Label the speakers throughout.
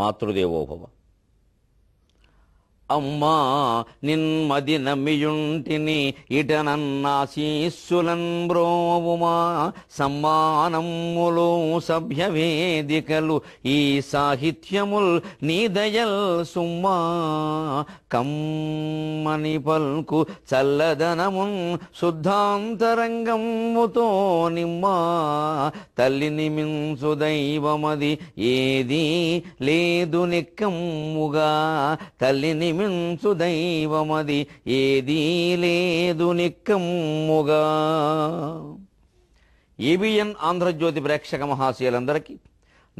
Speaker 1: మాతృదేవోభవ అమ్మా నిన్మదినమియుంటిని ఇటనన్నాశీస్సులన్ బ్రోవుమా సమ్మానమ్ములు సభ్యవేదికలు ఈ సాహిత్యముల్ నీదయల్ సుమ్మా కమ్మని పల్కు చల్లదనమున్ శుద్ధాంతరంగముతో నిమ్మా తల్లిని మించు దైవమది ఏదీ లేదు నిక్కమ్ముగా తల్లిని ప్రేమించు దైవమది ఏదీ లేదు నిక్కమ్ముగా ఏబిఎన్ ఆంధ్రజ్యోతి ప్రేక్షక మహాశయులందరికీ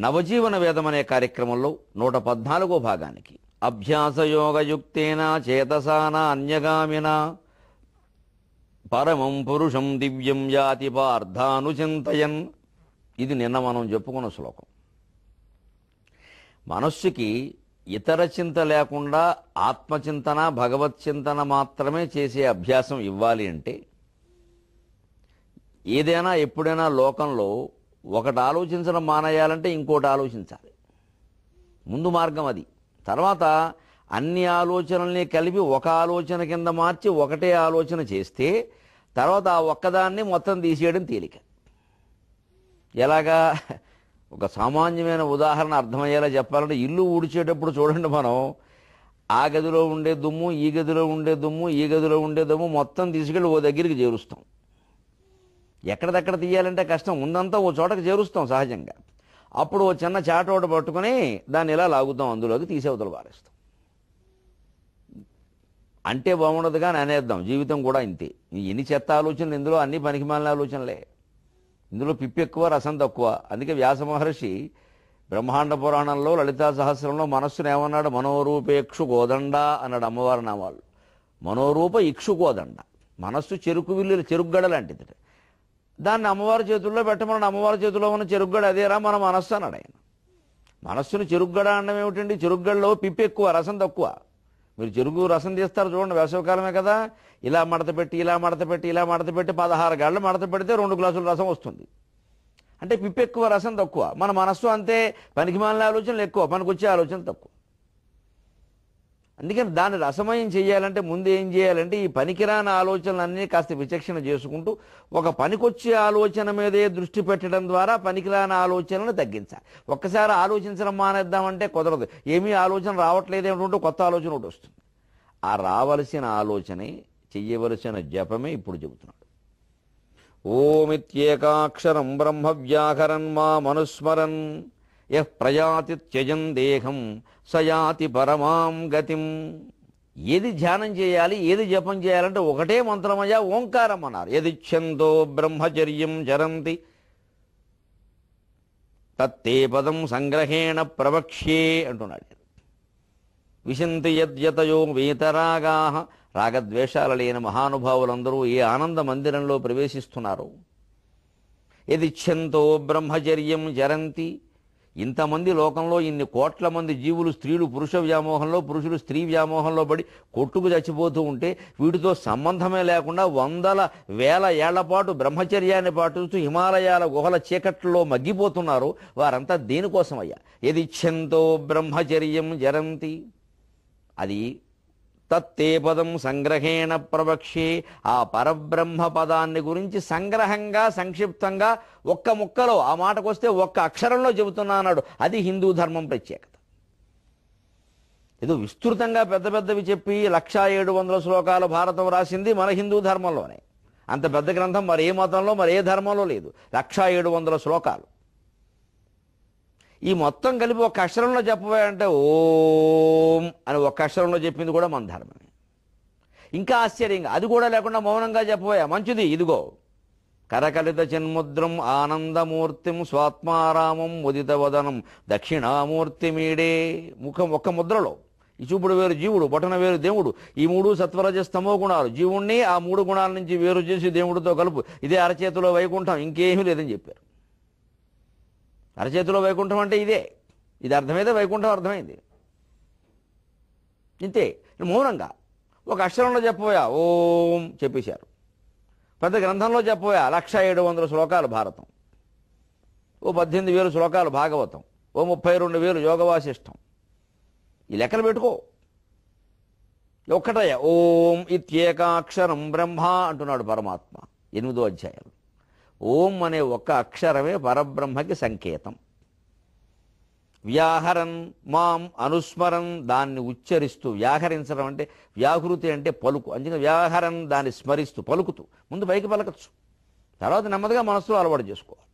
Speaker 1: నవజీవన వేదమనే కార్యక్రమంలో నూట పద్నాలుగో భాగానికి అభ్యాసయోగయుక్తేన చేతసాన అన్యగామిన పరమం పురుషం దివ్యం జాతి పార్థానుచింతయన్ ఇది నిన్న మనం చెప్పుకున్న శ్లోకం మనస్సుకి ఇతర చింత లేకుండా ఆత్మచింతన భగవత్ చింతన మాత్రమే చేసే అభ్యాసం ఇవ్వాలి అంటే ఏదైనా ఎప్పుడైనా లోకంలో ఒకటి ఆలోచించడం మానేయాలంటే ఇంకోటి ఆలోచించాలి ముందు మార్గం అది తర్వాత అన్ని ఆలోచనల్ని కలిపి ఒక ఆలోచన కింద మార్చి ఒకటే ఆలోచన చేస్తే తర్వాత ఆ ఒక్కదాన్ని మొత్తం తీసేయడం తేలిక ఎలాగా ఒక సామాన్యమైన ఉదాహరణ అర్థమయ్యేలా చెప్పాలంటే ఇల్లు ఊడిచేటప్పుడు చూడండి మనం ఆ గదిలో ఉండే దుమ్ము ఈ గదిలో ఉండే దుమ్ము ఈ గదిలో ఉండే దుమ్ము మొత్తం తీసుకెళ్ళి ఓ దగ్గరికి చేరుస్తాం ఎక్కడదక్కడ తీయాలంటే కష్టం ఉందంతా ఓ చోటకి చేరుస్తాం సహజంగా అప్పుడు ఓ చిన్న చాటోట పట్టుకుని దాన్ని ఇలా లాగుతాం అందులోకి తీసేవతలు పారేస్తాం అంటే బాగుండదు కానీ అనేద్దాం జీవితం కూడా ఇంతే ఎన్ని చెత్త ఆలోచనలు ఇందులో అన్ని పనికిమాలిన ఆలోచనలే ఇందులో పిప్పి ఎక్కువ రసం తక్కువ అందుకే వ్యాస మహర్షి బ్రహ్మాండ పురాణంలో లలితా సహస్రంలో మనస్సును ఏమన్నాడు మనోరూపేక్షు గోదండ అన్నాడు అమ్మవారి నామాలు మనోరూప ఇక్షు గోదండ మనస్సు చెరుకు విల్లు చెరుగ్గడ లాంటిది దాన్ని అమ్మవారి చేతుల్లో పెట్టమన్న అమ్మవారి చేతిలో ఉన్న చెరుకుగడ అదేరా మన మనస్సు అన్నాడు ఆయన మనస్సును చెరుగ్గడ అనడం ఏమిటండి చెరుకుగడలో పిప్పి ఎక్కువ రసం తక్కువ మీరు చెరుకు రసం తీస్తారు చూడండి వేసవికాలమే కదా ఇలా మడత పెట్టి ఇలా మడత పెట్టి ఇలా మడత పెట్టి పదహారు గాళ్ళు మడత పెడితే రెండు గ్లాసుల రసం వస్తుంది అంటే పిప్పెక్కువ రసం తక్కువ మన మనస్సు అంతే పనికి పనికిమాలిన ఆలోచనలు ఎక్కువ పనికొచ్చే ఆలోచన తక్కువ అందుకని దాన్ని రసమయం చేయాలంటే ముందు ఏం చేయాలంటే ఈ పనికిరాని ఆలోచనలన్నీ కాస్త విచక్షణ చేసుకుంటూ ఒక పనికొచ్చే ఆలోచన మీదే దృష్టి పెట్టడం ద్వారా పనికిరాని ఆలోచనలను తగ్గించాలి ఒక్కసారి ఆలోచించడం మానేద్దామంటే కుదరదు ఏమీ ఆలోచన రావట్లేదు ఏమిటంటే కొత్త ఆలోచన ఒకటి వస్తుంది ఆ రావలసిన ఆలోచనే చెయ్యవలసిన జపమే ఇప్పుడు చెబుతున్నాడు ఓమిత్యేకాక్షరం బ్రహ్మ వ్యాకరన్ మా మనుస్మరన్ యః ప్రయాతి త్యజం దేహం సయాతి పరమాం గతిం ఏది ధ్యానం చేయాలి ఏది జపం చేయాలంటే ఒకటే మంత్రమయ్యా ఓంకారం అన్నారు ఎదిచ్ఛందో బ్రహ్మచర్యం చరంతి తత్తే పదం సంగ్రహేణ ప్రవక్ష్యే అంటున్నాడు విశంతి యద్యతయో వేతరాగా రాగద్వేషాలు లేని మహానుభావులందరూ ఏ ఆనంద మందిరంలో ప్రవేశిస్తున్నారు ఎదిచ్ఛంతో బ్రహ్మచర్యం చరంతి ఇంతమంది లోకంలో ఇన్ని కోట్ల మంది జీవులు స్త్రీలు పురుష వ్యామోహంలో పురుషులు స్త్రీ వ్యామోహంలో పడి కొట్టుకు చచ్చిపోతూ ఉంటే వీటితో సంబంధమే లేకుండా వందల వేల ఏళ్ల పాటు బ్రహ్మచర్యాన్ని పాటిస్తూ హిమాలయాల గుహల చీకట్లో మగ్గిపోతున్నారు వారంతా దేనికోసమయ్యా ఎది ఛంతో బ్రహ్మచర్యం జరంతి అది తత్తే పదం సంగ్రహేణ ప్రవక్షి ఆ పరబ్రహ్మ పదాన్ని గురించి సంగ్రహంగా సంక్షిప్తంగా ఒక్క ముక్కలో ఆ మాటకొస్తే ఒక్క అక్షరంలో అన్నాడు అది హిందూ ధర్మం ప్రత్యేకత ఏదో విస్తృతంగా పెద్ద పెద్దవి చెప్పి లక్షా ఏడు వందల శ్లోకాలు భారతం రాసింది మన హిందూ ధర్మంలోనే అంత పెద్ద గ్రంథం మరి ఏ మతంలో మరి ఏ ధర్మంలో లేదు లక్షా ఏడు వందల శ్లోకాలు ఈ మొత్తం కలిపి ఒక అక్షరంలో చెప్పబోయాడంటే ఓం అని ఒక అక్షరంలో చెప్పింది కూడా మన ధర్మమే ఇంకా ఆశ్చర్యంగా అది కూడా లేకుండా మౌనంగా చెప్పబోయా మంచిది ఇదిగో కరకలిత చిన్ముద్రం ఆనందమూర్తిం స్వాత్మారామం వదనం దక్షిణామూర్తి మీడే ముఖం ఒక్క ముద్రలో ఈ చూపుడు వేరు జీవుడు పఠన వేరు దేవుడు ఈ మూడు సత్వరజ స్తమో గుణాలు జీవుణ్ణి ఆ మూడు గుణాల నుంచి వేరు చేసి దేవుడితో కలుపు ఇదే అరచేతిలో వైకుంఠం ఇంకేమీ లేదని చెప్పారు అరచేతిలో వైకుంఠం అంటే ఇదే ఇది అర్థమైతే వైకుంఠం అర్థమైంది ఇంతే మౌనంగా ఒక అక్షరంలో చెప్పబోయా ఓం చెప్పేశారు పెద్ద గ్రంథంలో చెప్పబోయా లక్ష ఏడు వందల శ్లోకాలు భారతం ఓ పద్దెనిమిది వేలు శ్లోకాలు భాగవతం ఓ ముప్పై రెండు వేలు యోగవాసిష్టం ఈ లెక్కలు పెట్టుకో ఒక్కటయ్యా ఓం ఇత్యేకాక్షరం బ్రహ్మ అంటున్నాడు పరమాత్మ ఎనిమిదో అధ్యాయం ఓం అనే ఒక్క అక్షరమే పరబ్రహ్మకి సంకేతం వ్యాహరన్ మాం అనుస్మరన్ దాన్ని ఉచ్చరిస్తూ వ్యాహరించడం అంటే వ్యాహృతి అంటే పలుకు అందుకని వ్యాహరన్ దాన్ని స్మరిస్తూ పలుకుతూ ముందు పైకి పలకచ్చు తర్వాత నెమ్మదిగా మనసులో అలవాటు చేసుకోవాలి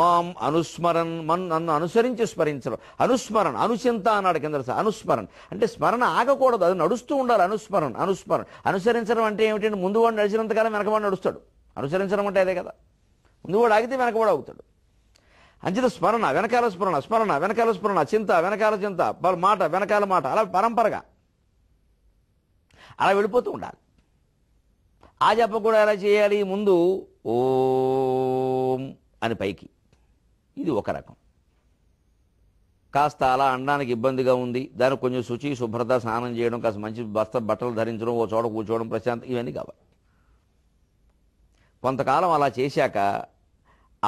Speaker 1: మాం అనుస్మరన్ మన్ నన్ను అనుసరించి స్మరించడం అనుస్మరణ అనుచింత అన్నాడు కింద అనుస్మరణ అంటే స్మరణ ఆగకూడదు అది నడుస్తూ ఉండాలి అనుస్మరణ అనుస్మరణ అనుసరించడం అంటే ఏమిటంటే ముందు వాడు నడిచినంతకాలం వెనకవాడు నడుస్తాడు అనుసరించడం అంటే అదే కదా ముందు కూడా ఆగితే వెనక కూడా అవుతాడు అంచిత స్మరణ వెనకాల స్మరణ స్మరణ వెనకాల స్మరణ చింత వెనకాల చింత మాట వెనకాల మాట అలా పరంపరగా అలా వెళ్ళిపోతూ ఉండాలి ఆ జప కూడా ఎలా చేయాలి ముందు ఓం అని పైకి ఇది ఒక రకం కాస్త అలా అనడానికి ఇబ్బందిగా ఉంది దానికి కొంచెం శుచి శుభ్రత స్నానం చేయడం కాస్త మంచి బస్త బట్టలు ధరించడం ఓ చోట కూర్చోవడం ప్రశాంతం ఇవన్నీ కావాలి కొంతకాలం అలా చేశాక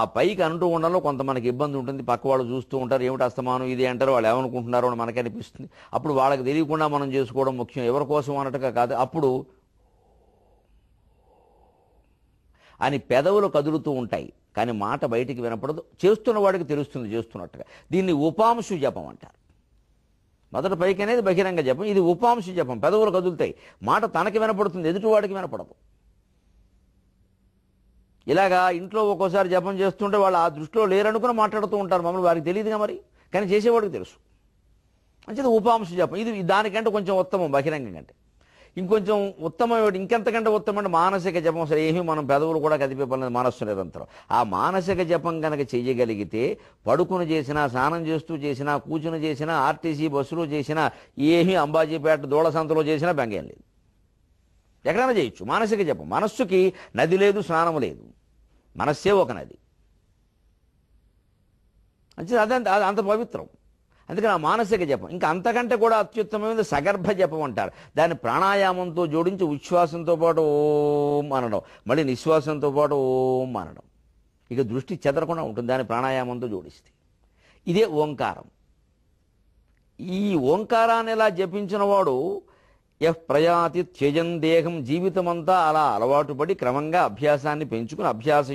Speaker 1: ఆ పైకి అంటూ ఉండడంలో కొంత మనకి ఇబ్బంది ఉంటుంది పక్క వాళ్ళు చూస్తూ ఉంటారు ఏమిటి అస్తమానం ఇది అంటారు వాళ్ళు ఏమనుకుంటున్నారో అని మనకి అనిపిస్తుంది అప్పుడు వాళ్ళకి తెలియకుండా మనం చేసుకోవడం ముఖ్యం ఎవరి కోసం అన్నట్టుగా కాదు అప్పుడు అని పెదవులు కదులుతూ ఉంటాయి కానీ మాట బయటికి వినపడదు చేస్తున్న వాడికి తెలుస్తుంది చేస్తున్నట్టుగా దీన్ని ఉపాంశు జపం అంటారు మొదటి పైకి అనేది బహిరంగ జపం ఇది ఉపాంశు జపం పెదవులు కదులుతాయి మాట తనకి వినపడుతుంది ఎదుటివాడికి వినపడదు ఇలాగా ఇంట్లో ఒక్కోసారి జపం చేస్తుంటే వాళ్ళు ఆ దృష్టిలో లేరనుకుని మాట్లాడుతూ ఉంటారు మమ్మల్ని వారికి తెలియదుగా మరి కానీ చేసేవాడికి తెలుసు అంటే ఉపాంశ జపం ఇది దానికంటే కొంచెం ఉత్తమం బహిరంగం కంటే ఇంకొంచెం ఉత్తమం ఇంకెంతకంటే ఉత్తమం అంటే మానసిక జపం సరే ఏమీ మనం పెదవులు కూడా కదిపే మనస్సు నిరంతరం ఆ మానసిక జపం కనుక చేయగలిగితే పడుకుని చేసినా స్నానం చేస్తూ చేసినా కూర్చుని చేసినా ఆర్టీసీ బస్సులో చేసినా ఏమీ అంబాజీపేట దూడ సంతలో చేసినా బెంగేం లేదు ఎక్కడైనా చేయొచ్చు మానసిక జపం మనస్సుకి నది లేదు స్నానం లేదు మనస్సే ఒక నది అదే అదంత అంత పవిత్రం అందుకని ఆ మానసిక జపం ఇంకా అంతకంటే కూడా అత్యుత్తమైన సగర్భ జపం అంటారు దాన్ని ప్రాణాయామంతో జోడించి ఉచ్ఛ్వాసంతో పాటు ఓం అనడం మళ్ళీ నిశ్వాసంతో పాటు ఓం అనడం ఇక దృష్టి చెదరకుండా ఉంటుంది దాన్ని ప్రాణాయామంతో జోడిస్తే ఇదే ఓంకారం ఈ ఓంకారాన్ని ఇలా జపించిన వాడు ఎఫ్ ప్రయాతి త్యజం దేహం జీవితమంతా అలా అలవాటు పడి క్రమంగా అభ్యాసాన్ని పెంచుకుని అభ్యాస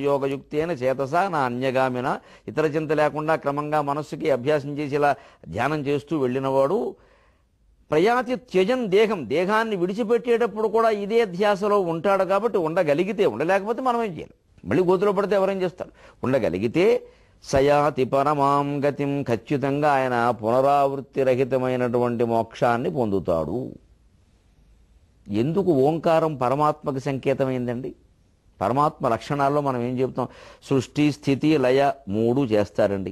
Speaker 1: అయిన చేతస నా అన్యగామిన ఇతర చింత లేకుండా క్రమంగా మనస్సుకి అభ్యాసం చేసి ఇలా ధ్యానం చేస్తూ వెళ్ళినవాడు ప్రయాతి త్యజన్ దేహం దేహాన్ని విడిచిపెట్టేటప్పుడు కూడా ఇదే ధ్యాసలో ఉంటాడు కాబట్టి ఉండగలిగితే ఉండలేకపోతే మనం ఏం చేయాలి మళ్ళీ గోతులో పడితే ఎవరేం చేస్తారు ఉండగలిగితే సయాతి పరమాం గతిం ఖచ్చితంగా ఆయన పునరావృత్తి రహితమైనటువంటి మోక్షాన్ని పొందుతాడు ఎందుకు ఓంకారం పరమాత్మకి సంకేతమైందండి పరమాత్మ లక్షణాల్లో మనం ఏం చెబుతాం సృష్టి స్థితి లయ మూడు చేస్తారండి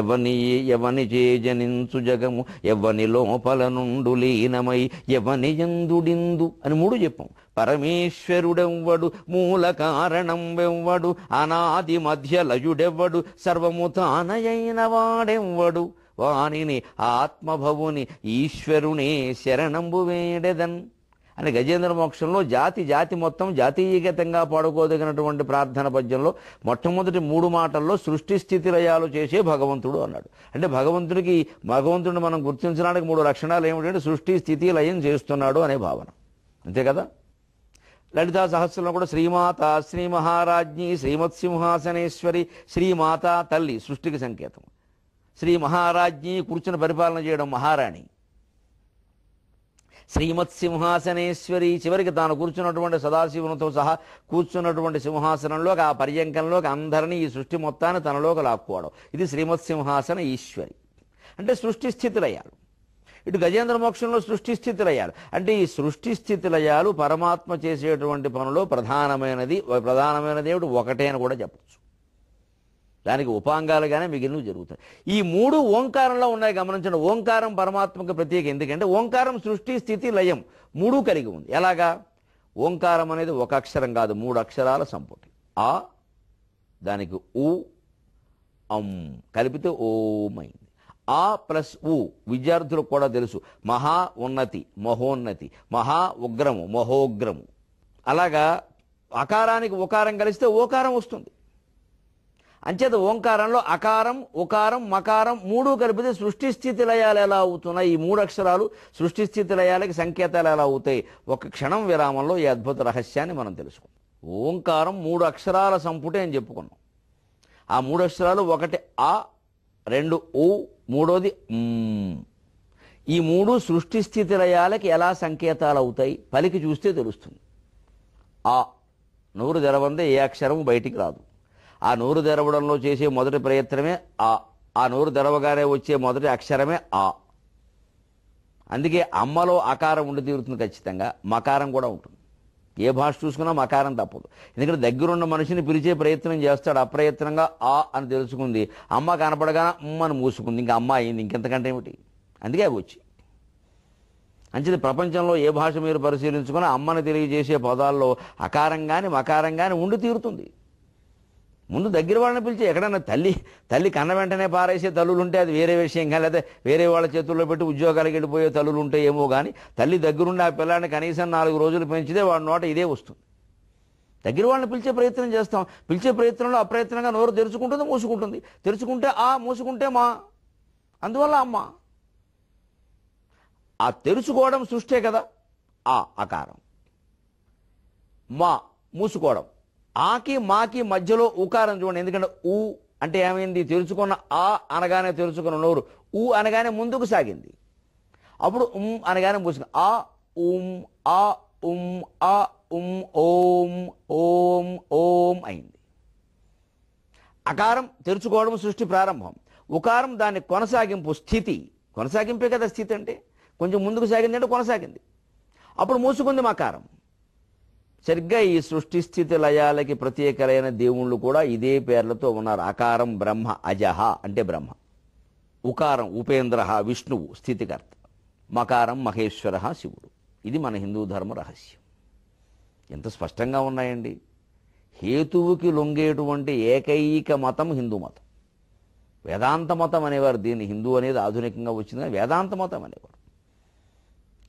Speaker 1: ఎవని ఎవని చేజనించు జగము ఎవని లోపల నుండు లీనమై ఎవని ఎందుడిందు అని మూడు చెప్పాం పరమేశ్వరుడెవ్వడు మూల కారణం వెవ్వడు అనాది మధ్య లయుడెవ్వడు సర్వము తానయైన వాడెవ్వడు వాణిని ఆత్మభవుని ఈశ్వరునే శరణంబు వేడెదన్ అని గజేంద్ర మోక్షంలో జాతి జాతి మొత్తం జాతీయగతంగా పాడుకోదగినటువంటి ప్రార్థన పద్యంలో మొట్టమొదటి మూడు మాటల్లో సృష్టి స్థితి లయాలు చేసే భగవంతుడు అన్నాడు అంటే భగవంతుడికి భగవంతుడిని మనం గుర్తించడానికి మూడు లక్షణాలు ఏమిటంటే సృష్టి స్థితి లయం చేస్తున్నాడు అనే భావన అంతే కదా లలితా సహస్రంలో కూడా శ్రీమాత శ్రీ మహారాజ్ఞి శ్రీమత్ సింహాసనేశ్వరి శ్రీమాత తల్లి సృష్టికి సంకేతం శ్రీ మహారాజ్ఞి కూర్చుని పరిపాలన చేయడం మహారాణి శ్రీమత్సింహాసనేశ్వరి చివరికి తాను కూర్చున్నటువంటి సదాశివునితో సహా కూర్చున్నటువంటి సింహాసనంలోకి ఆ పర్యంకంలోకి అందరినీ ఈ సృష్టి మొత్తాన్ని తనలోకి లాక్కోవడం ఇది శ్రీమత్సింహాసన ఈశ్వరి అంటే సృష్టి స్థితులయ్యారు ఇటు గజేంద్ర మోక్షంలో సృష్టి స్థితిలయాలు అంటే ఈ సృష్టి స్థితిలయాలు పరమాత్మ చేసేటువంటి పనులు ప్రధానమైనది ప్రధానమైనది ఏమిటి ఒకటే అని కూడా చెప్పచ్చు దానికి ఉపాంగాలుగానే మిగిలినవి జరుగుతాయి ఈ మూడు ఓంకారంలో ఉన్నాయి గమనించండి ఓంకారం పరమాత్మకు ప్రత్యేక ఎందుకంటే ఓంకారం సృష్టి స్థితి లయం మూడు కలిగి ఉంది ఎలాగా ఓంకారం అనేది ఒక అక్షరం కాదు మూడు అక్షరాల సంపుటి ఆ దానికి ఉ అం కలిపితే ఓమైంది ఆ ప్లస్ ఉ విద్యార్థులకు కూడా తెలుసు మహా ఉన్నతి మహోన్నతి మహా ఉగ్రము మహోగ్రము అలాగా అకారానికి ఉకారం కలిస్తే ఓకారం వస్తుంది అంచేత ఓంకారంలో అకారం ఉకారం మకారం మూడు కలిపితే సృష్టి స్థితి లయాలు ఎలా అవుతున్నాయి ఈ మూడు అక్షరాలు సృష్టి స్థితి లయాలకి సంకేతాలు ఎలా అవుతాయి ఒక క్షణం విరామంలో ఈ అద్భుత రహస్యాన్ని మనం తెలుసుకుందాం ఓంకారం మూడు అక్షరాల సంపుటే అని చెప్పుకున్నాం ఆ మూడు అక్షరాలు ఒకటి ఆ రెండు ఊ మూడోది ఈ మూడు సృష్టి స్థితి లయాలకి ఎలా సంకేతాలు అవుతాయి పలికి చూస్తే తెలుస్తుంది ఆ నోరు తెరవందే ఏ అక్షరము బయటికి రాదు ఆ నోరు తెరవడంలో చేసే మొదటి ప్రయత్నమే ఆ ఆ నోరు తెరవగానే వచ్చే మొదటి అక్షరమే ఆ అందుకే అమ్మలో అకారం ఉండి తీరుతుంది ఖచ్చితంగా మకారం కూడా ఉంటుంది ఏ భాష చూసుకున్నా మకారం తప్పదు ఎందుకంటే దగ్గరున్న మనిషిని పిలిచే ప్రయత్నం చేస్తాడు అప్రయత్నంగా ఆ అని తెలుసుకుంది అమ్మ కనపడగానే అమ్మ మూసుకుంది ఇంకా అమ్మ అయింది ఇంకెంతకంటే ఏమిటి అందుకే అవి వచ్చి అంచేది ప్రపంచంలో ఏ భాష మీరు పరిశీలించుకున్నా అమ్మని తెలియజేసే పదాల్లో అకారం కానీ మకారం కానీ ఉండి తీరుతుంది ముందు దగ్గర వాళ్ళని పిలిచి ఎక్కడన్నా తల్లి తల్లి కన్న వెంటనే పారేసే తల్లులు ఉంటే అది వేరే విషయం కానీ లేదా వేరే వాళ్ళ చేతుల్లో పెట్టి ఉద్యోగాలకు వెళ్ళిపోయే తల్లులు ఉంటే ఏమో కానీ తల్లి దగ్గరుండి ఆ పిల్లాన్ని కనీసం నాలుగు రోజులు పెంచితే వాడి నోట ఇదే వస్తుంది దగ్గర వాళ్ళని పిలిచే ప్రయత్నం చేస్తాం పిలిచే ప్రయత్నంలో అప్రయత్నంగా నోరు తెరుచుకుంటుంది మూసుకుంటుంది తెరుచుకుంటే ఆ మూసుకుంటే మా అందువల్ల అమ్మ ఆ తెరుచుకోవడం సృష్టే కదా ఆ అకారం మా మూసుకోవడం ఆకి మాకి మధ్యలో ఉకారం చూడండి ఎందుకంటే ఊ అంటే ఏమైంది తెలుసుకున్న ఆ అనగానే తెలుసుకున్న నోరు ఊ అనగానే ముందుకు సాగింది అప్పుడు ఉమ్ అనగానే మూసుకుని ఆ ఉమ్ ఆ ఉమ్ ఆ ఉమ్ ఓం ఓం ఓం అయింది అకారం తెరుచుకోవడం సృష్టి ప్రారంభం ఉకారం దాన్ని కొనసాగింపు స్థితి కొనసాగింపే కదా స్థితి అంటే కొంచెం ముందుకు సాగింది అంటే కొనసాగింది అప్పుడు మూసుకుంది మకారం సరిగ్గా ఈ సృష్టి స్థితి లయాలకి ప్రత్యేకలైన దేవుళ్ళు కూడా ఇదే పేర్లతో ఉన్నారు అకారం బ్రహ్మ అజహ అంటే బ్రహ్మ ఉకారం ఉపేంద్ర విష్ణువు స్థితికర్త మకారం మహేశ్వర శివుడు ఇది మన హిందూ ధర్మ రహస్యం ఎంత స్పష్టంగా ఉన్నాయండి హేతువుకి లొంగేటువంటి ఏకైక మతం హిందూ మతం వేదాంత మతం అనేవారు దీన్ని హిందూ అనేది ఆధునికంగా వచ్చింది వేదాంత మతం అనేవారు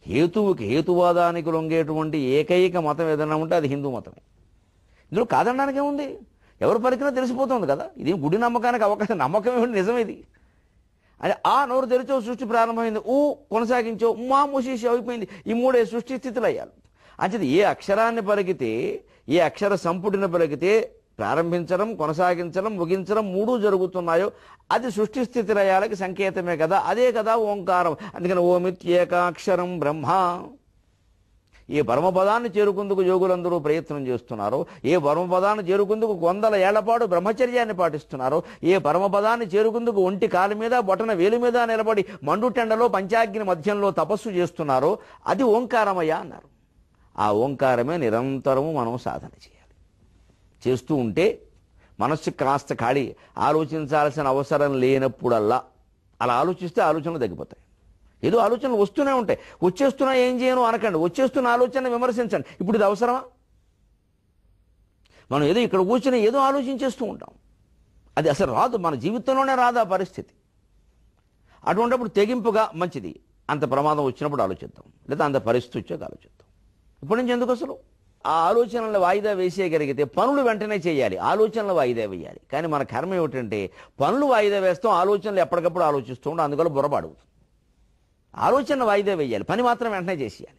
Speaker 1: హేతువుకి హేతువాదానికి లొంగేటువంటి ఏకైక మతం ఏదైనా ఉంటే అది హిందూ మతమే ఇందులో కాదనడానికి ఏముంది ఎవరు పలికినా తెలిసిపోతుంది కదా ఇది గుడి నమ్మకానికి అవకాశం నమ్మకం ఏమిటి నిజం ఇది అని ఆ నోరు తెరిచో సృష్టి ప్రారంభమైంది ఊ కొనసాగించో మా ముషీషి అయిపోయింది ఈ మూడే సృష్టి స్థితులు అయ్యాలి అంచేది ఏ అక్షరాన్ని పలికితే ఏ అక్షర సంపుటిని పలికితే ప్రారంభించడం కొనసాగించడం ముగించడం మూడు జరుగుతున్నాయో అది సృష్టి స్థితి లయాలకి సంకేతమే కదా అదే కదా ఓంకారం అందుకని ఓమిత్యేకాక్షరం బ్రహ్మ ఏ పరమపదాన్ని చేరుకుందుకు యోగులందరూ ప్రయత్నం చేస్తున్నారు ఏ పరమపదాన్ని చేరుకుందుకు వందల ఏళ్లపాటు బ్రహ్మచర్యాన్ని పాటిస్తున్నారు ఏ పరమపదాన్ని చేరుకుందుకు ఒంటి కాలు మీద బొటన వేలు మీద నిలబడి మండుటెండలో పంచాగ్ని మధ్యంలో తపస్సు చేస్తున్నారో అది ఓంకారమయ్యా అన్నారు ఆ ఓంకారమే నిరంతరము మనం సాధన చేయాలి చేస్తూ ఉంటే మనస్సు కాస్త ఖాళీ ఆలోచించాల్సిన అవసరం లేనప్పుడల్లా అలా ఆలోచిస్తే ఆలోచనలు తగ్గిపోతాయి ఏదో ఆలోచనలు వస్తూనే ఉంటాయి వచ్చేస్తున్నా ఏం చేయను అనకండి వచ్చేస్తున్న ఆలోచన విమర్శించండి ఇప్పుడు ఇది అవసరమా మనం ఏదో ఇక్కడ కూర్చొని ఏదో ఆలోచించేస్తూ ఉంటాం అది అసలు రాదు మన జీవితంలోనే రాదు ఆ పరిస్థితి అటువంటిప్పుడు తెగింపుగా మంచిది అంత ప్రమాదం వచ్చినప్పుడు ఆలోచిద్దాం లేదా అంత పరిస్థితి వచ్చేది ఆలోచిద్దాం ఇప్పటి నుంచి ఎందుకు అసలు ఆ ఆలోచనలు వాయిదా వేసేయగలిగితే పనులు వెంటనే చేయాలి ఆలోచనలు వాయిదా వేయాలి కానీ మన కర్మ ఏమిటంటే పనులు వాయిదా వేస్తాం ఆలోచనలు ఎప్పటికప్పుడు ఆలోచిస్తూ ఉండం అందువల్ల బుర్రబాడు ఆలోచనలు వాయిదా వేయాలి పని మాత్రం వెంటనే చేసేయాలి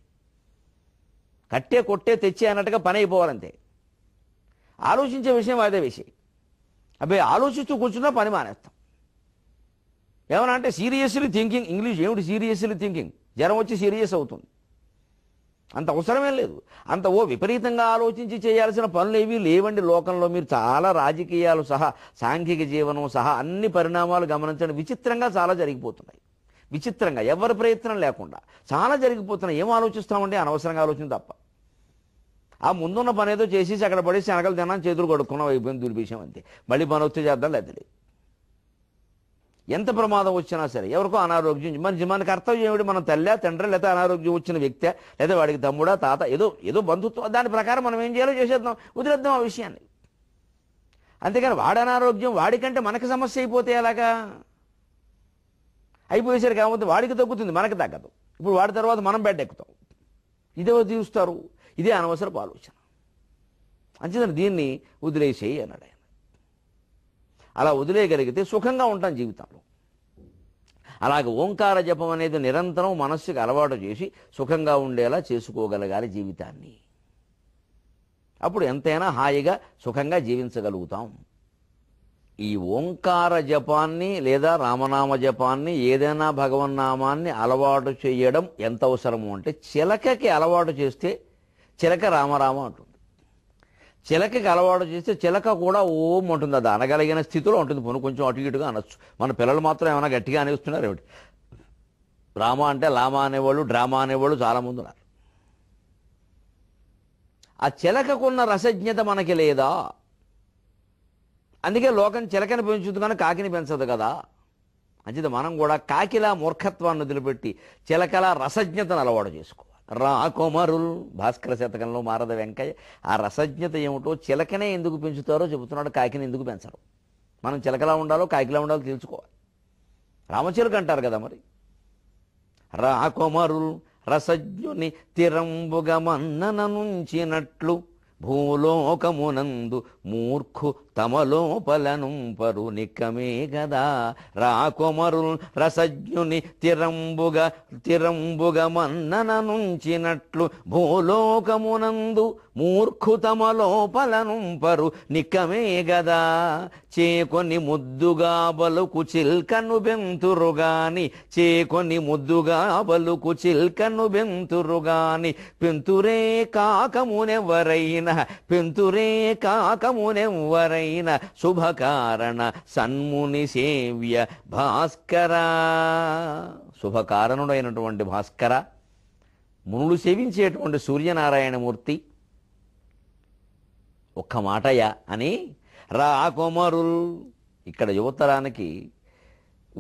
Speaker 1: కట్టే కొట్టే తెచ్చే అన్నట్టుగా పని అయిపోవాలంతే ఆలోచించే విషయం వాయిదా వేసేయి అబ్బాయి ఆలోచిస్తూ కూర్చున్నా పని మానేస్తాం ఏమన్నా అంటే సీరియస్లీ థింకింగ్ ఇంగ్లీష్ ఏమిటి సీరియస్లీ థింకింగ్ జ్వరం వచ్చి సీరియస్ అవుతుంది అంత అవసరమే లేదు అంత ఓ విపరీతంగా ఆలోచించి చేయాల్సిన పనులు ఏవి లేవండి లోకంలో మీరు చాలా రాజకీయాలు సహా సాంఘిక జీవనం సహా అన్ని పరిణామాలు గమనించండి విచిత్రంగా చాలా జరిగిపోతున్నాయి విచిత్రంగా ఎవరి ప్రయత్నం లేకుండా చాలా జరిగిపోతున్నాయి ఏం ఆలోచిస్తామండి అనవసరంగా ఆలోచన తప్ప ఆ ముందున్న పని ఏదో చేసేసి అక్కడ పడేసి శనగలు తిన్నాం చేతులు కడుక్కున్నాం అయిపోయింది దుర్భిషం అంతే మళ్ళీ పని వచ్చి చేద్దాం లేదు ఎంత ప్రమాదం వచ్చినా సరే ఎవరికో అనారోగ్యం మన మనకి అర్థం ఏమిటి మనం తల్లే తండ్రి లేదా అనారోగ్యం వచ్చిన వ్యక్తి లేదా వాడికి తమ్ముడా తాత ఏదో ఏదో బంధుత్వం దాని ప్రకారం మనం ఏం చేయాలో చేసేద్దాం వదిలేద్దాం ఆ విషయాన్ని అంతేకాని వాడి అనారోగ్యం వాడికంటే మనకి సమస్య అయిపోతే ఎలాగా అయిపోయేసరికి కాకపోతే వాడికి తగ్గుతుంది మనకి తగ్గదు ఇప్పుడు వాడి తర్వాత మనం బెడ్ ఎక్కుతాం ఇదేవో తీరుస్తారు ఇదే అనవసరపు ఆలోచన అంచేదని దీన్ని వదిలేసేయి అన్నాడు అలా వదిలేయగలిగితే సుఖంగా ఉంటాం జీవితంలో అలాగే ఓంకార జపం అనేది నిరంతరం మనస్సుకి అలవాటు చేసి సుఖంగా ఉండేలా చేసుకోగలగాలి జీవితాన్ని అప్పుడు ఎంతైనా హాయిగా సుఖంగా జీవించగలుగుతాం ఈ ఓంకార జపాన్ని లేదా రామనామ జపాన్ని ఏదైనా భగవన్ నామాన్ని అలవాటు చేయడం ఎంత అవసరము అంటే చిలకకి అలవాటు చేస్తే చిలక రామరామ అంటుంది చిలకకి అలవాటు చేస్తే చిలక కూడా ఓం ఉంటుంది అది అనగలిగిన స్థితిలో ఉంటుంది పొను కొంచెం అటు ఇటుగా అనొచ్చు మన పిల్లలు మాత్రం ఏమైనా గట్టిగా అనిస్తున్నారు ఏమిటి డ్రామా అంటే లామా అనేవాళ్ళు డ్రామా అనేవాళ్ళు చాలామంది ఉన్నారు ఆ చిలకకున్న రసజ్ఞత మనకి లేదా అందుకే లోకం చిలకని పెంచుతుంది కానీ కాకిని పెంచదు కదా అంచేది మనం కూడా కాకిలా మూర్ఖత్వాన్ని వదిలిపెట్టి చిలకలా రసజ్ఞతను అలవాటు చేసుకో రాకుమరుల్ భాస్కర శతకంలో మారద వెంకయ్య ఆ రసజ్ఞత ఏమిటో చిలకనే ఎందుకు పెంచుతారో చెబుతున్నాడు కాకిని ఎందుకు పెంచరు మనం చిలకలా ఉండాలో కాకిలా ఉండాలో తెలుసుకోవాలి రామచిలుక అంటారు కదా మరి రాకుమరుల్ రసజ్ఞుని నుంచినట్లు భూలోకమునందు మూర్ఖు తమలోపలనుంపరు నిక్కమే గదా రాకుమరు రసజ్ఞుని తిరంబుగ తిరంబుగ మన్నన నుంచినట్లు భూలోకమునందు మూర్ఖు తమలోపలనుంపరు నిక్కమే గదా చేకొని ముద్దుగా బలుకు చిల్కను బెంతురుగాని చేకొని ముద్దుగా బలుకు చిల్కను బెంతురుగాని పెంతురే కాకమునెవరైన పెంతురే కాకమునెవరైనా శుభమైన శుభకారణ సన్ముని సేవ్య భాస్కర శుభకారణుడైనటువంటి భాస్కర మునులు సేవించేటువంటి సూర్యనారాయణమూర్తి ఒక్క మాటయ అని రాకుమరుల్ ఇక్కడ యువతరానికి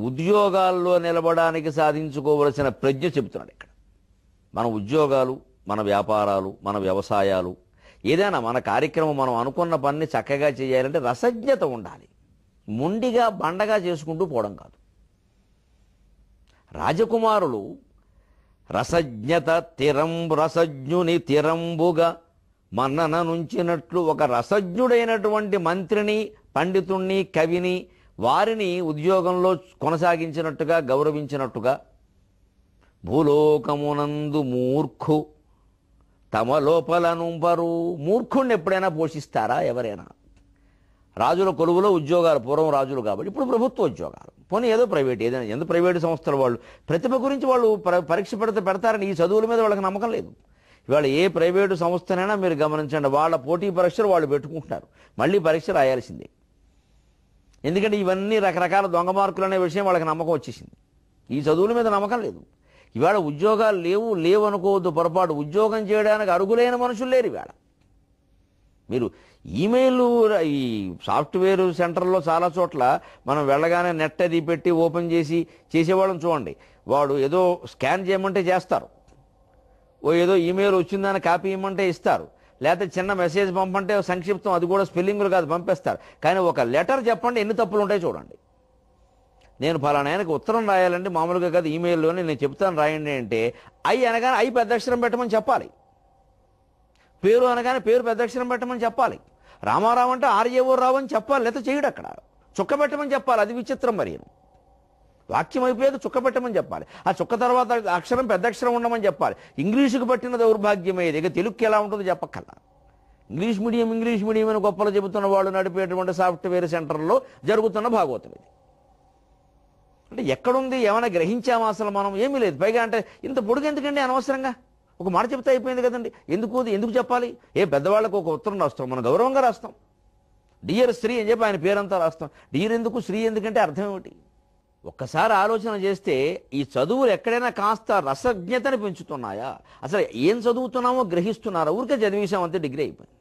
Speaker 1: ఉద్యోగాల్లో నిలబడానికి సాధించుకోవలసిన ప్రజ్ఞ చెబుతున్నాడు ఇక్కడ మన ఉద్యోగాలు మన వ్యాపారాలు మన వ్యవసాయాలు ఏదైనా మన కార్యక్రమం మనం అనుకున్న పనిని చక్కగా చేయాలంటే రసజ్ఞత ఉండాలి ముండిగా బండగా చేసుకుంటూ పోవడం కాదు రాజకుమారులు రసజ్ఞత తిరంబు రసజ్ఞుని తిరంబుగా మన్నన నుంచినట్లు ఒక రసజ్ఞుడైనటువంటి మంత్రిని పండితుణ్ణి కవిని వారిని ఉద్యోగంలో కొనసాగించినట్టుగా గౌరవించినట్టుగా భూలోకమునందు మూర్ఖు తమ నుంబరు మూర్ఖుణ్ణి ఎప్పుడైనా పోషిస్తారా ఎవరైనా రాజుల కొలువులో ఉద్యోగాలు పూర్వం రాజులు కాబట్టి ఇప్పుడు ప్రభుత్వ ఉద్యోగాలు పోనీ ఏదో ప్రైవేట్ ఏదైనా ఎంత ప్రైవేటు సంస్థల వాళ్ళు ప్రతిభ గురించి వాళ్ళు పరీక్ష పెడితే పెడతారని ఈ చదువుల మీద వాళ్ళకి నమ్మకం లేదు ఇవాళ ఏ ప్రైవేటు సంస్థనైనా మీరు గమనించండి వాళ్ళ పోటీ పరీక్షలు వాళ్ళు పెట్టుకుంటున్నారు మళ్ళీ పరీక్ష రాయాల్సిందే ఎందుకంటే ఇవన్నీ రకరకాల దొంగ మార్కులు అనే విషయం వాళ్ళకి నమ్మకం వచ్చేసింది ఈ చదువుల మీద నమ్మకం లేదు ఇవాళ ఉద్యోగాలు లేవు లేవు అనుకోవద్దు పొరపాటు ఉద్యోగం చేయడానికి అరుగులైన మనుషులు లేరు ఇవాళ మీరు ఈమెయిల్ ఈ సాఫ్ట్వేర్ సెంటర్లో చాలా చోట్ల మనం వెళ్ళగానే నెట్ అది పెట్టి ఓపెన్ చేసి చేసేవాళ్ళని చూడండి వాడు ఏదో స్కాన్ చేయమంటే చేస్తారు ఓ ఏదో ఈమెయిల్ వచ్చిందని కాపీ ఇమ్మంటే ఇస్తారు లేకపోతే చిన్న మెసేజ్ పంపంటే సంక్షిప్తం అది కూడా స్పెల్లింగ్లు కాదు పంపిస్తారు కానీ ఒక లెటర్ చెప్పండి ఎన్ని తప్పులు ఉంటాయి చూడండి నేను ఫలానాయనకు ఉత్తరం రాయాలంటే మామూలుగా కాదు ఈమెయిల్లోనే నేను చెప్తాను రాయండి అంటే ఐ అనగానే ఐ పెద్ద అక్షరం పెట్టమని చెప్పాలి పేరు అనగానే పేరు పెద్ద అక్షరం పెట్టమని చెప్పాలి రామారావు అంటే ఆర్యవో రావు అని చెప్పాలి లేకపోతే చేయడు అక్కడ చుక్క పెట్టమని చెప్పాలి అది విచిత్రం మరి వాక్యం అయిపోయేది చుక్క పెట్టమని చెప్పాలి ఆ చుక్క తర్వాత అక్షరం పెద్ద అక్షరం ఉండమని చెప్పాలి ఇంగ్లీషుకు పట్టిన దౌర్భాగ్యమేది ఇక తెలుగుకి ఎలా ఉంటుందో చెప్పక్కల ఇంగ్లీష్ మీడియం ఇంగ్లీష్ మీడియం అని గొప్పలు చెబుతున్న వాళ్ళు నడిపేటువంటి సాఫ్ట్వేర్ సెంటర్లో జరుగుతున్న భాగవతం ఇది అంటే ఎక్కడుంది ఏమైనా గ్రహించామా అసలు మనం ఏమీ లేదు పైగా అంటే ఇంత పొడుగు ఎందుకండి అనవసరంగా ఒక మాట చెప్తే అయిపోయింది కదండి ఎందుకు ఎందుకు చెప్పాలి ఏ పెద్దవాళ్ళకు ఒక ఉత్తరం రాస్తాం మనం గౌరవంగా రాస్తాం డియర్ స్త్రీ అని చెప్పి ఆయన పేరంతా రాస్తాం డియర్ ఎందుకు స్త్రీ ఎందుకంటే అర్థం ఏమిటి ఒక్కసారి ఆలోచన చేస్తే ఈ చదువులు ఎక్కడైనా కాస్త రసజ్ఞతని పెంచుతున్నాయా అసలు ఏం చదువుతున్నామో గ్రహిస్తున్నారా ఊరికే చదివేశామంతే డిగ్రీ అయిపోయింది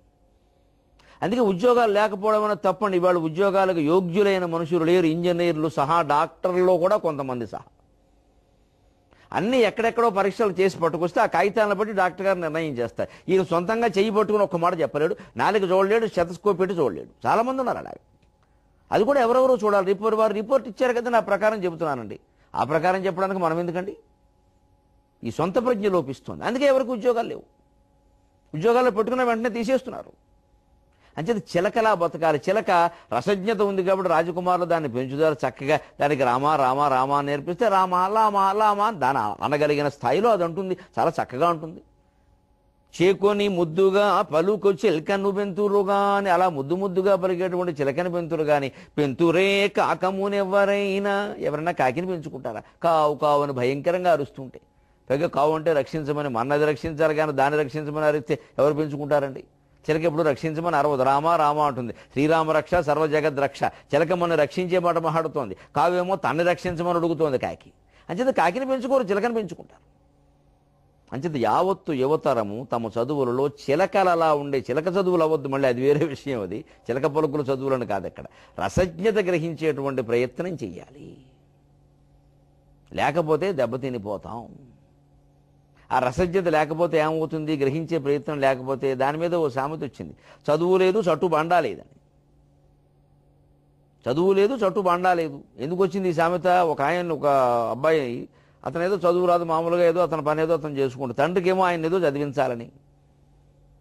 Speaker 1: అందుకే ఉద్యోగాలు లేకపోవడం అనేది తప్పండి ఇవాళ ఉద్యోగాలకు యోగ్యులైన మనుషులు లేరు ఇంజనీర్లు సహా డాక్టర్లు కూడా కొంతమంది సహా అన్ని ఎక్కడెక్కడో పరీక్షలు చేసి పట్టుకొస్తే ఆ కాగితాలను బట్టి డాక్టర్ గారు నిర్ణయం చేస్తారు ఈయన సొంతంగా చేయి పట్టుకుని ఒక్క మాట చెప్పలేడు నాలుగు చూడలేడు శతస్కోప్ పెట్టి చూడలేడు చాలామంది ఉన్నారు అలాగే అది కూడా ఎవరెవరో చూడాలి రిపోర్ట్ వారు రిపోర్ట్ ఇచ్చారు కదా నా ప్రకారం చెబుతున్నానండి ఆ ప్రకారం చెప్పడానికి మనం ఎందుకండి ఈ సొంత ప్రజ్ఞ లోపిస్తుంది అందుకే ఎవరికి ఉద్యోగాలు లేవు ఉద్యోగాల్లో పెట్టుకున్న వెంటనే తీసేస్తున్నారు అంచేది చిలకలా బతకాలి చిలక రసజ్ఞత ఉంది కాబట్టి రాజకుమారులు దాన్ని పెంచుతారు చక్కగా దానికి రామ రామ రామ నేర్పిస్తే రామ లామ లామ దాని అనగలిగిన స్థాయిలో అది ఉంటుంది చాలా చక్కగా ఉంటుంది చేకొని ముద్దుగా పలుకు చిలకను పెంతురు కానీ అలా ముద్దు ముద్దుగా పలికేటువంటి చిలకని పెంతురు కానీ పెంతురే కాకముని ఎవరైనా కాకిని పెంచుకుంటారా కావు కావు అని భయంకరంగా అరుస్తుంటే పైగా కావు అంటే రక్షించమని మన్నది రక్షించాలి కానీ దాన్ని రక్షించమని అరిస్తే ఎవరు పెంచుకుంటారండి చిలక ఎప్పుడు రక్షించమని అరవదు రామ రామ అంటుంది శ్రీరామ రక్ష సర్వ జగద్ రక్ష చిలక మన రక్షించే మాట మాట్లాడుతోంది కావేమో తన్ని రక్షించమని అడుగుతోంది కాకి అంచేత కాకిని పెంచుకోరు చిలకని పెంచుకుంటారు అంచేత యావత్తు యువతరము తమ చదువులలో చిలకలలా ఉండే చిలక చదువులు అవ్వద్దు మళ్ళీ అది వేరే విషయం అది చిలక పలుకుల చదువులను కాదు అక్కడ రసజ్ఞత గ్రహించేటువంటి ప్రయత్నం చెయ్యాలి లేకపోతే దెబ్బతినిపోతాం ఆ రసజ్ఞత లేకపోతే ఏమవుతుంది గ్రహించే ప్రయత్నం లేకపోతే దాని మీద ఓ సామెత వచ్చింది చదువు లేదు చట్టు బండాలేదని చదువు లేదు చట్టు బండాలేదు ఎందుకు వచ్చింది ఈ సామెత ఒక ఆయన ఒక అబ్బాయి అతను ఏదో చదువు రాదు మామూలుగా ఏదో అతని పని ఏదో అతను చేసుకుంటాడు తండ్రికి ఏమో ఆయన ఏదో చదివించాలని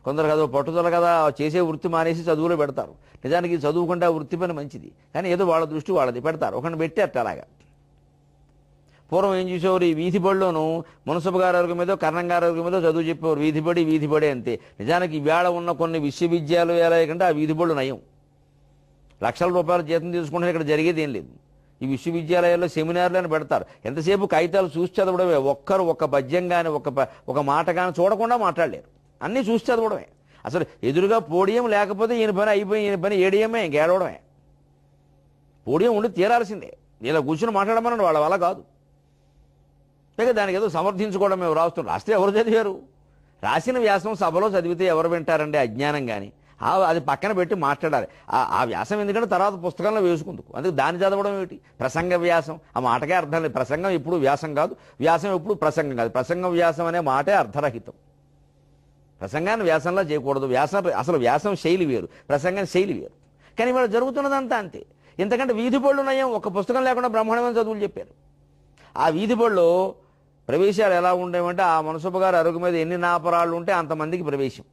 Speaker 1: కొందరు కదా పట్టుదల కదా చేసే వృత్తి మానేసి చదువులో పెడతారు నిజానికి చదువుకుంటే ఆ వృత్తి పని మంచిది కానీ ఏదో వాళ్ళ దృష్టి వాళ్ళది పెడతారు ఒకరిని పెట్టేట అలాగా పూర్వం ఏం చూసేవారు ఈ వీధిబడిలోను మున్సబు గారి ఆరోగ్యం మీద కర్ణం గారి మీద చదువు చెప్పేవారు వీధి బడి అంతే నిజానికి వేళ ఉన్న కొన్ని విశ్వవిద్యాలయాల కంటే ఆ వీధిబడులు నయం లక్షల రూపాయల జీతం తీసుకుంటే ఇక్కడ జరిగేది ఏం లేదు ఈ విశ్వవిద్యాలయాల్లో సెమినార్లు అని పెడతారు ఎంతసేపు కాగితాలు చూసి చదవడమే ఒక్కరు ఒక పద్యం కానీ ఒక ఒక మాట కానీ చూడకుండా మాట్లాడలేరు అన్నీ చూసి చదవడమే అసలు ఎదురుగా పోడియం లేకపోతే ఈయన పని అయిపోయి ఈయన పని ఏడియమే ఇంకేడవడమే పోడియం ఉండి తీరాల్సిందే ఇలా కూర్చుని మాట్లాడమన్నాడు వాళ్ళ వల్ల కాదు పైగా దానికి ఏదో సమర్థించుకోవడం మేము రాస్తున్నాం రాస్తే ఎవరు చదివారు రాసిన వ్యాసం సభలో చదివితే ఎవరు వింటారండి అజ్ఞానం కానీ అది పక్కన పెట్టి మాట్లాడాలి ఆ వ్యాసం ఎందుకంటే తర్వాత పుస్తకంలో వేసుకుందుకు అందుకు దాన్ని చదవడం ఏమిటి ప్రసంగ వ్యాసం ఆ మాటకే అర్థం లేదు ప్రసంగం ఎప్పుడు వ్యాసం కాదు వ్యాసం ఎప్పుడు ప్రసంగం కాదు ప్రసంగ వ్యాసం అనే మాటే అర్థరహితం ప్రసంగాన్ని వ్యాసంలా చేయకూడదు వ్యాసం అసలు వ్యాసం శైలి వేరు ప్రసంగం శైలి వేరు కానీ ఇవాళ జరుగుతున్నదంతా అంతే ఎందుకంటే వీధి పళ్ళు నయం ఒక పుస్తకం లేకుండా బ్రహ్మాండమైన చదువులు చెప్పారు ఆ వీధి బళ్ళు ప్రవేశాలు ఎలా ఉండేవంటే ఆ మనసూబ గారి అరుగు మీద ఎన్ని నాపరాళ్ళు ఉంటే అంతమందికి ప్రవేశం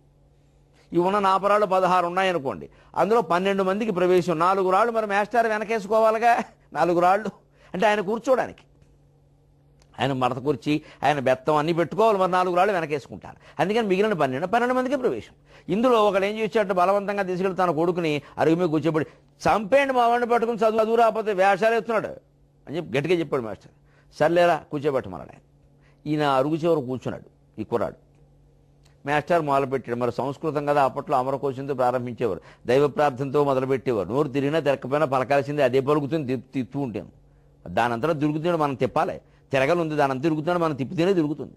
Speaker 1: ఇవి ఉన్న నాపరాళ్ళు పదహారు ఉన్నాయనుకోండి అందులో పన్నెండు మందికి ప్రవేశం నాలుగు రాళ్ళు మరి మేస్టార్ వెనకేసుకోవాలిగా నాలుగు రాళ్ళు అంటే ఆయన కూర్చోడానికి ఆయన మరత కూర్చి ఆయన బెత్తం అన్ని పెట్టుకోవాలి మరి నాలుగు రాళ్ళు వెనకేసుకుంటారు అందుకని మిగిలిన పన్నెండు పన్నెండు మందికి ప్రవేశం ఇందులో ఒకడు ఏం చేసేటట్టు బలవంతంగా తీసుకెళ్తాను తన కొడుకుని అరుగు మీద కూర్చోబడి చంపేయండి మా వాడిని పట్టుకుని చదువు చదువు రాకపోతే వేషాలు ఎత్తున్నాడు అని చెప్పి గట్టిగా చెప్పాడు మాస్టర్ సర్లేరా కూర్చోబెట్టమన్నాడు ఆయన ఈయన అరుగు చివర కూర్చున్నాడు ఈ కుర్రాడు మాస్టర్ మొదలుపెట్టాడు మరి సంస్కృతం కదా అప్పట్లో అమరకోశంతో ప్రారంభించేవారు దైవ ప్రార్థనతో మొదలుపెట్టేవారు నోరు తిరిగినా తిరగకపోయినా పలకాల్సింది అదే పలుకుతుంది తిప్పుతూ ఉంటాను దానంతరం తిరుగుతున్నాడు మనం తిప్పాలి ఉంది దాని అంతా తిరుగుతున్నాడు మనం తిప్పితేనే తిరుగుతుంది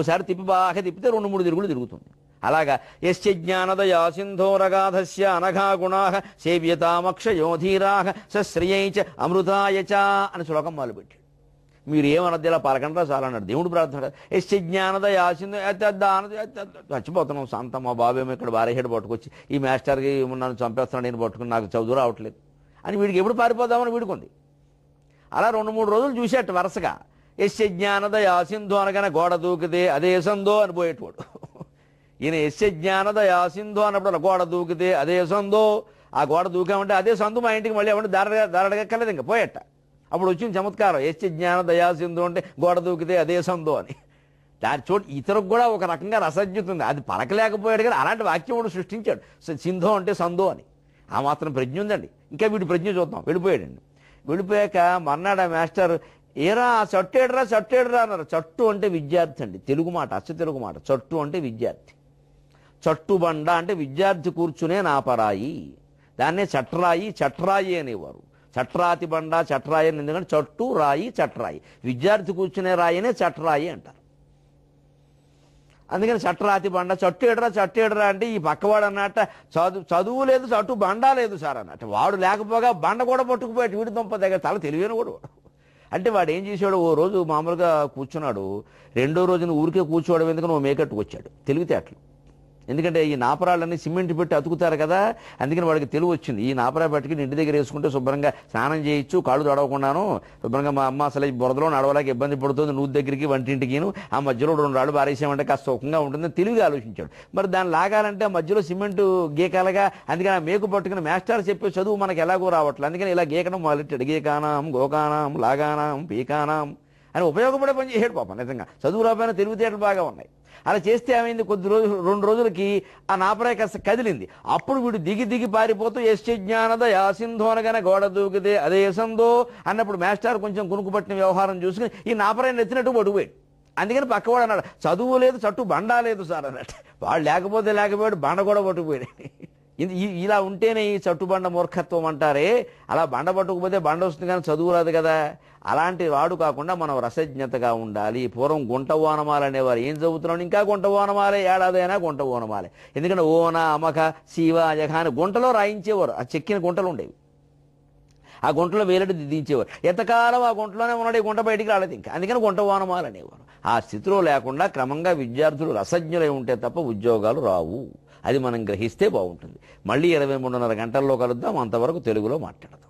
Speaker 1: ఓసారి తిప్పి బాగా తిప్పితే రెండు మూడు తిరుగులు తిరుగుతుంది అలాగా ఎస్య జ్ఞానదయా సింధోరగాధస్య అనఘా గుణాహ సేవ్యతామక్షయోధీరా సశ్రియై చ అమృతాయ చ అని శ్లోకం మొదలుపెట్టాడు మీరు ఏమనద్దు ఇలా పలకంటా చాలన్నాడు దేవుడు ప్రార్థన ఎస్సి జ్ఞానద యాసిందో దానద చచ్చిపోతున్నాం శాంతమ్మ బాబేమో ఇక్కడ బారేహేడు పట్టుకొచ్చి ఈ మాస్టర్కి నన్ను చంపేస్తున్నాడు నేను పట్టుకుని నాకు చదువు రావట్లేదు అని వీడికి ఎప్పుడు పారిపోదామని వీడుకుంది అలా రెండు మూడు రోజులు చూసేట వరుసగా ఎస్య జ్ఞానద యాసింధు అనగానే గోడ దూకితే అదే సందో అని పోయేటవాడు ఈయన ఎస్య జ్ఞానద యాసింధు అన్నప్పుడు గోడ దూకితే అదే సందో ఆ గోడ దూకామంటే అదే సందు మా ఇంటికి మళ్ళీ ఏమంటే దారడగా దారడగక్కర్లేదు ఇంకా పోయేట అప్పుడు వచ్చిన చమత్కారం ఎస్చి జ్ఞాన దయాసింధు అంటే గోడ దూకితే అదే సందు అని దాని చోటు ఇతరుకు కూడా ఒక రకంగా రసజ్ఞత ఉంది అది పలకలేకపోయాడు కానీ అలాంటి వాక్యం కూడా సృష్టించాడు సింధో అంటే సందో అని ఆ మాత్రం ప్రజ్ఞ ఉందండి ఇంకా వీడు ప్రజ్ఞ చూద్దాం వెళ్ళిపోయాడండి వెళ్ళిపోయాక మర్నాడు ఆ మాస్టర్ ఏరా చట్టేడరా చట్టేడరా అన్నారు చట్టు అంటే విద్యార్థి అండి తెలుగు మాట అచ్చ తెలుగు మాట చట్టు అంటే విద్యార్థి చట్టుబండ అంటే విద్యార్థి కూర్చునే నా పరాయి దాన్నే చట్రాయి చట్రాయి అనేవారు చట్రాతి బండ చట్రాయి అని ఎందుకంటే చట్టు రాయి చట్రాయి విద్యార్థి కూర్చునే రాయినే చట్రాయి అంటారు అందుకని చట్రాతి బండ చట్టు ఎడరా చట్టు ఎడరా అంటే ఈ పక్కవాడు అన్నట్ట చదువు చదువు లేదు చట్టు బండ లేదు సార్ అన్నట్టు వాడు లేకపోగా బండ కూడా పట్టుకుపోయాడు వీడి దుంప దగ్గర చాలా తెలివైన కూడా అంటే వాడు ఏం చేశాడు ఓ రోజు మామూలుగా కూర్చున్నాడు రెండో రోజున ఊరికే కూర్చోవడం ఎందుకని ఓ మేకట్టుకు వచ్చాడు తెలివితే తెలివితేటలు ఎందుకంటే ఈ నాపరాళ్ళని సిమెంట్ పెట్టి అతుకుతారు కదా అందుకని వాడికి తెలివి వచ్చింది ఈ నాపరా పెట్టుకుని ఇంటి దగ్గర వేసుకుంటే శుభ్రంగా స్నానం చేయొచ్చు కాళ్ళు తడవకుండాను శుభ్రంగా మా అమ్మ అసలు బురదలో నడవలేక ఇబ్బంది పడుతుంది నువ్వు దగ్గరికి వంటింటికిను ఆ మధ్యలో రెండు రాళ్ళు బారేసామంటే కాస్త సుఖంగా ఉంటుందని తెలివిగా ఆలోచించాడు మరి దాన్ని లాగాలంటే మధ్యలో సిమెంట్ గీకాలగా అందుకని ఆ మేకు పట్టుకుని మాస్టర్ చెప్పే చదువు మనకు ఎలాగో రావట్లేదు అందుకని ఇలా గీకడం మొదలెట్టాడు గీకానాం గోకానాం లాగానాం పీకానాం ఆయన ఉపయోగపడే పని చేశాడు పాపం నిజంగా చదువు రాపోయినా తెలివితేటలు బాగా ఉన్నాయి అలా చేస్తే ఏమైంది కొద్ది రోజులు రెండు రోజులకి ఆ నాపరాయ కాస్త కదిలింది అప్పుడు వీడు దిగి దిగి పారిపోతూ ఎస్టి జ్ఞానద యాసింధో గోడ దూకితే అదే సందో అన్నప్పుడు మాస్టర్ కొంచెం కునుకుపట్టిన వ్యవహారం చూసుకుని ఈ నాపరాయని ఎత్తినట్టు పడుకుపోయాడు అందుకని పక్కవాడు అన్నాడు చదువు లేదు చట్టు బండా లేదు సార్ అన్నట్టు వాడు లేకపోతే లేకపోయాడు బండ కూడా పట్టుకుపోయాడు ఇలా ఉంటేనే ఈ చట్టుబండ మూర్ఖత్వం అంటారే అలా బండ పట్టుకుపోతే బండ వస్తుంది కానీ చదువు రాదు కదా అలాంటి వాడు కాకుండా మనం రసజ్ఞతగా ఉండాలి పూర్వం గుంట ఓనమాలు అనేవారు ఏం చదువుతున్నాం ఇంకా గుంట ఓనమాలే ఏడాదైనా గుంట ఓనమాలే ఎందుకంటే ఓన అమక శివ యఘ అని గుంటలో రాయించేవారు ఆ చెక్కిన గుంటలు ఉండేవి ఆ గుంటలో వేలటి దిద్దించేవారు ఎంతకాలం ఆ గుంటలోనే ఉన్నాడు ఈ గుంట బయటికి రాలేదు ఇంకా అందుకని గుంట ఓనమాలు అనేవారు ఆ స్థితిలో లేకుండా క్రమంగా విద్యార్థులు రసజ్ఞులై ఉంటే తప్ప ఉద్యోగాలు రావు అది మనం గ్రహిస్తే బాగుంటుంది మళ్ళీ ఇరవై మూడున్నర గంటల్లో కలుద్దాం అంతవరకు తెలుగులో మాట్లాడదాం